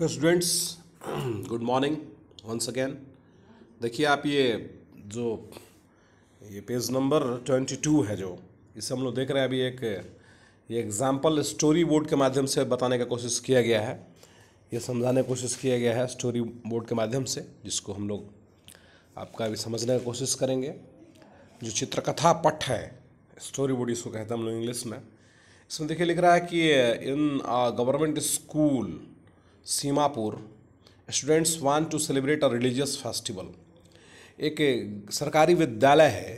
Okay students good morning once again देखिए आप ये जो ये पेज नंबर ट्वेंटी टू है जो इसे हम लोग देख रहे हैं अभी एक ये एग्जाम्पल स्टोरी बोर्ड के माध्यम से बताने का कोशिश किया गया है ये समझाने की कोशिश किया गया है स्टोरी बोर्ड के माध्यम से जिसको हम लोग आपका अभी समझने का कोशिश करेंगे जो चित्रकथा पट है स्टोरी बोर्ड इसको कहते हैं हम लोग इंग्लिश में इसमें देखिए लिख रहा है कि in government school Seemapur students want to celebrate a religious festival एक सरकारी विद्यालय है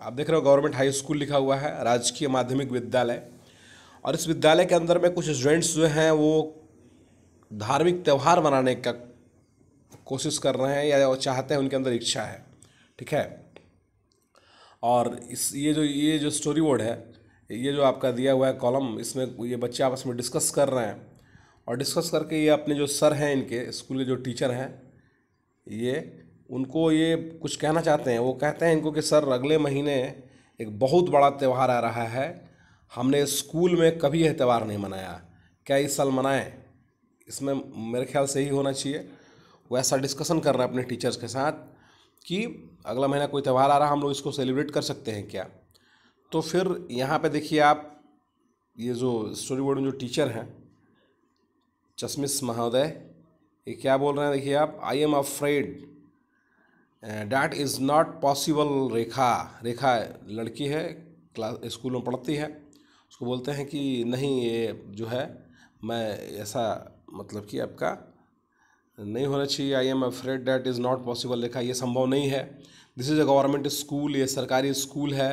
आप देख रहे हो गवर्नमेंट हाई स्कूल लिखा हुआ है राजकीय माध्यमिक विद्यालय और इस विद्यालय के अंदर में कुछ स्टूडेंट्स जो हैं वो धार्मिक त्यौहार मनाने का कोशिश कर रहे हैं या चाहते हैं उनके अंदर इच्छा है ठीक है और इस ये जो ये जो स्टोरी बोर्ड है ये जो आपका दिया हुआ है कॉलम इसमें ये बच्चे आपस में डिस्कस कर रहे हैं और डिस्कस करके ये अपने जो सर हैं इनके स्कूल के जो टीचर हैं ये उनको ये कुछ कहना चाहते हैं वो कहते हैं इनको कि सर अगले महीने एक बहुत बड़ा त्यौहार आ रहा है हमने स्कूल में कभी यह त्यौहार नहीं मनाया क्या इस साल मनाएं इसमें मेरे ख्याल से ही होना चाहिए वो ऐसा डिस्कसन कर रहे हैं अपने टीचर्स के साथ कि अगला महीना कोई त्यौहार आ रहा हम लोग इसको सेलिब्रेट कर सकते हैं क्या तो फिर यहाँ पे देखिए आप ये जो स्टोरी बोर्ड में जो टीचर हैं चश्मिस महोदय ये क्या बोल रहे हैं देखिए आप I am afraid that is not possible Rekha Rekha लड़की है क्लास स्कूल में पढ़ती है उसको बोलते हैं कि नहीं ये जो है मैं ऐसा मतलब कि आपका नहीं होना चाहिए I am afraid that is not possible Rekha ये संभव नहीं है this is a government school ये सरकारी स्कूल है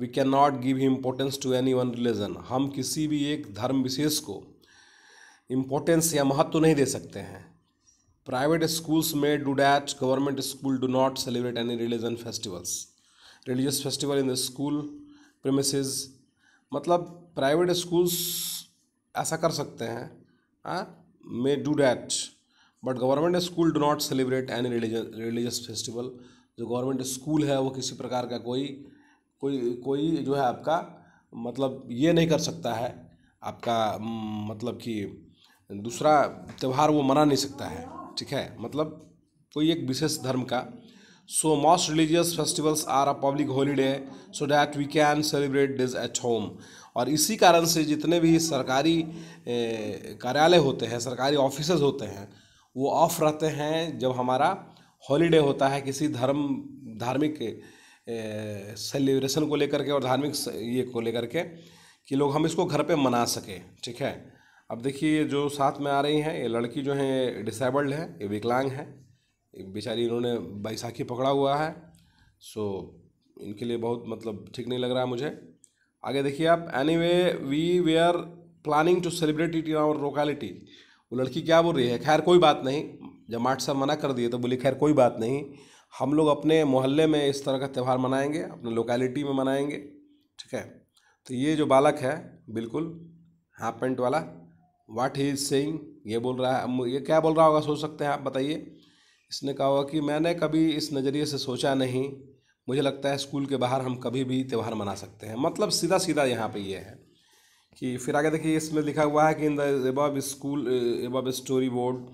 we can not give importance to any one religion हम किसी भी एक धर्म विशेष को इम्पोर्टेंस या महत्व तो नहीं दे सकते हैं प्राइवेट स्कूल्स में do that government school do not celebrate any religion festivals religious festival in the school premises मतलब प्राइवेट स्कूल्स ऐसा कर सकते हैं may do that but government school do not celebrate any religious festival जो government school है वो किसी प्रकार का कोई कोई कोई जो है आपका मतलब ये नहीं कर सकता है आपका मतलब कि दूसरा त्यौहार वो मना नहीं सकता है ठीक है मतलब कोई एक विशेष धर्म का so most religious festivals are a public holiday so that we can celebrate these at home और इसी कारण से जितने भी सरकारी कार्यालय होते हैं सरकारी ऑफिस होते हैं वो ऑफ रहते हैं जब हमारा हॉलीडे होता है किसी धर्म धार्मिक सेलिब्रेशन को लेकर के और धार्मिक ये को लेकर के कि लोग हम इसको घर पे मना सकें ठीक है अब देखिए ये जो साथ में आ रही हैं ये लड़की जो है डिसेबल्ड है ये विकलांग है बेचारी इन्होंने बैसाखी पकड़ा हुआ है सो इनके लिए बहुत मतलब ठीक नहीं लग रहा है मुझे आगे देखिए आप anyway we we are planning to celebrate it in our locality वो लड़की क्या बोल रही है खैर कोई बात नहीं जब माठ साहब मना कर दिए तो बोली खैर कोई बात नहीं हम लोग अपने मोहल्ले में इस तरह का त्यौहार मनाएंगे अपने लोकेलिटी में मनाएंगे ठीक है तो ये जो बालक है बिल्कुल हाफ पेंट वाला वाट ही इज सेइंग ये बोल रहा है ये क्या बोल रहा होगा सोच सकते हैं आप बताइए इसने कहा होगा कि मैंने कभी इस नज़रिए से सोचा नहीं मुझे लगता है स्कूल के बाहर हम कभी भी त्यौहार मना सकते हैं मतलब सीधा सीधा यहाँ पे ये है कि फिर आगे देखिए इसमें लिखा हुआ है कि इन द एब स्कूल एबब story board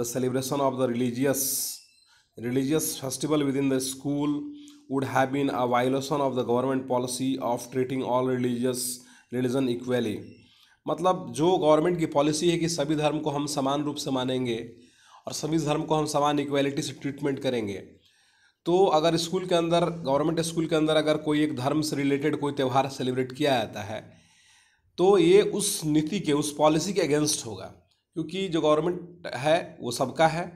the celebration of the religious festival within the school would have been a violation of the government policy of treating all religious religion equally मतलब जो गवर्नमेंट की policy है कि सभी धर्म को हम समान रूप से मानेंगे और सभी धर्म को हम समान इक्वालिटी से ट्रीटमेंट करेंगे तो अगर स्कूल के अंदर गवर्नमेंट स्कूल के अंदर अगर कोई एक धर्म से रिलेटेड कोई त्यौहार सेलिब्रेट किया जाता है तो ये उस नीति के उस पॉलिसी के अगेंस्ट होगा क्योंकि जो गवर्नमेंट है वो सबका है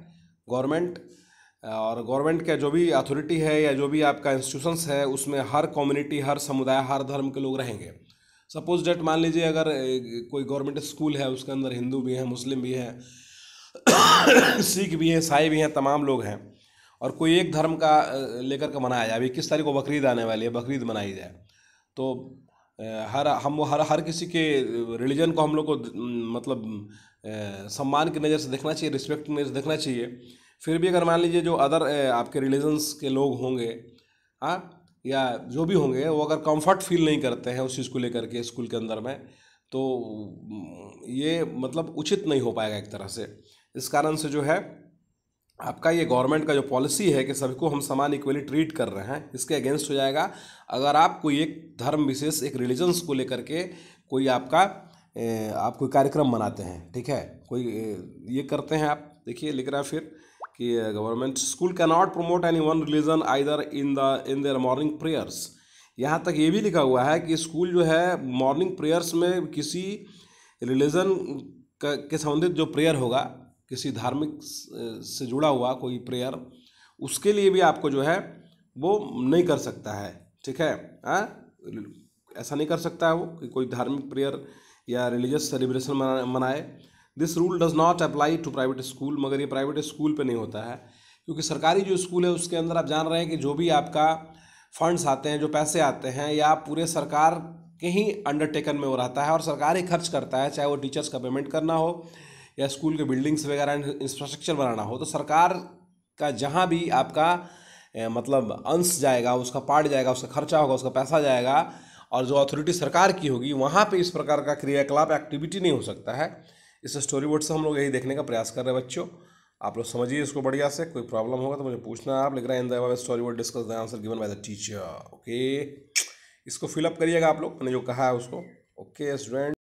गवर्नमेंट और गवर्नमेंट का जो भी अथॉरिटी है या जो भी आपका इंस्टीट्यूशंस है उसमें हर कम्युनिटी हर समुदाय हर धर्म के लोग रहेंगे सपोज डेट मान लीजिए अगर कोई गवर्नमेंट स्कूल है उसके अंदर हिंदू भी हैं मुस्लिम भी हैं सिख भी हैं ईसाई भी हैं तमाम लोग हैं और कोई एक धर्म का लेकर के मनाया जाए अभी किस तारीख को बकरीद आने वाली है बकरीद मनाई जाए तो हर हम हर हर किसी के रिलीजन को हम लोग को मतलब सम्मान की नज़र से देखना चाहिए रिस्पेक्ट की नज़र से देखना चाहिए फिर भी अगर मान लीजिए जो अदर आपके रिलीजन्स के लोग होंगे हाँ या जो भी होंगे वो अगर कंफर्ट फील नहीं करते हैं उस चीज़ को लेकर के स्कूल के अंदर में तो ये मतलब उचित नहीं हो पाएगा एक तरह से इस कारण से जो है आपका ये गवर्नमेंट का जो पॉलिसी है कि सभी को हम समान इक्वली ट्रीट कर रहे हैं इसके अगेंस्ट हो जाएगा अगर आप कोई एक धर्म विशेष एक रिलीजन्स को लेकर के कोई आपका आप कोई कार्यक्रम मनाते हैं ठीक है कोई ये करते हैं आप देखिए लिख रहा फिर कि government school can not promote any one religion either in the in their morning prayers यहाँ तक ये भी लिखा हुआ है कि स्कूल जो है मॉर्निंग प्रेयर्स में किसी रिलीजन के संबंधित जो प्रेयर होगा किसी धार्मिक से जुड़ा हुआ कोई प्रेयर उसके लिए भी आपको जो है वो नहीं कर सकता है ठीक है आ? हाँ? ऐसा नहीं कर सकता है वो कि कोई धार्मिक प्रेयर या रिलीजियस सेलिब्रेशन मनाए this rule does not apply to private school मगर ये प्राइवेट स्कूल पे नहीं होता है क्योंकि सरकारी जो स्कूल है उसके अंदर आप जान रहे हैं कि जो भी आपका फंड्स आते हैं जो पैसे आते हैं या पूरे सरकार के ही अंडरटेकन में वो रहता है और सरकार ही खर्च करता है चाहे वो टीचर्स का पेमेंट करना हो या स्कूल के बिल्डिंग्स वगैरह इंफ्रास्ट्रक्चर बनाना हो तो सरकार का जहाँ भी आपका मतलब अंश जाएगा उसका पार्ट जाएगा उसका खर्चा होगा उसका पैसा जाएगा और जो अथॉरिटी सरकार की होगी वहाँ पे इस प्रकार का क्रियाकलाप एक्टिविटी नहीं हो सकता है इस स्टोरी बोर्ड से हम लोग यही देखने का प्रयास कर रहे हैं बच्चों आप लोग समझिए इसको बढ़िया से कोई प्रॉब्लम होगा तो मुझे पूछना आप लिख रहे हैं in story board discuss the answer given by the teacher okay इसको फिलअप करिएगा आप लोग मैंने जो कहा है उसको ओके स्टूडेंट